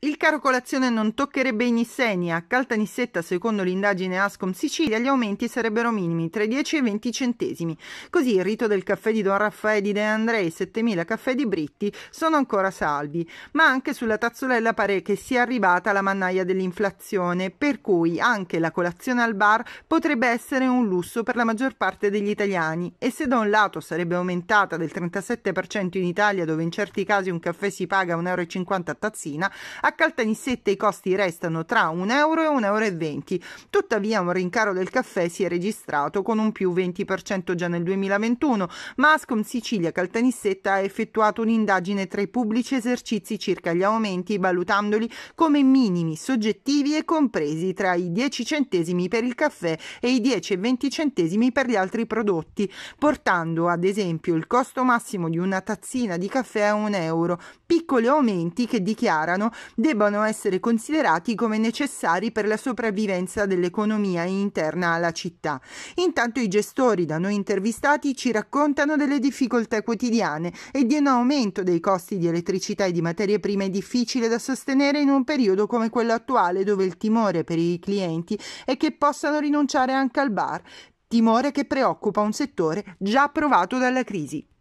Il caro colazione non toccherebbe i nisseni, A Caltanissetta, secondo l'indagine Ascom Sicilia, gli aumenti sarebbero minimi tra i 10 e i 20 centesimi. Così il rito del caffè di Don Raffaele di De Andrei e 7000 caffè di Britti sono ancora salvi. Ma anche sulla tazzolella pare che sia arrivata la mannaia dell'inflazione, per cui anche la colazione al bar potrebbe essere un lusso per la maggior parte degli italiani. E se da un lato sarebbe aumentata del 37% in Italia, dove in certi casi un caffè si paga 1,50 euro a tazzina, a Caltanissette i costi restano tra 1 euro e 1,20 euro. Tuttavia un rincaro del caffè si è registrato con un più 20% già nel 2021, Mascom Sicilia Caltanissetta ha effettuato un'indagine tra i pubblici esercizi circa gli aumenti, valutandoli come minimi, soggettivi e compresi tra i 10 centesimi per il caffè e i 10 e 20 centesimi per gli altri prodotti, portando ad esempio il costo massimo di una tazzina di caffè a 1 euro, piccoli aumenti che dichiarano debbano essere considerati come necessari per la sopravvivenza dell'economia interna alla città. Intanto i gestori da noi intervistati ci raccontano delle difficoltà quotidiane e di un aumento dei costi di elettricità e di materie prime difficile da sostenere in un periodo come quello attuale dove il timore per i clienti è che possano rinunciare anche al bar, timore che preoccupa un settore già provato dalla crisi.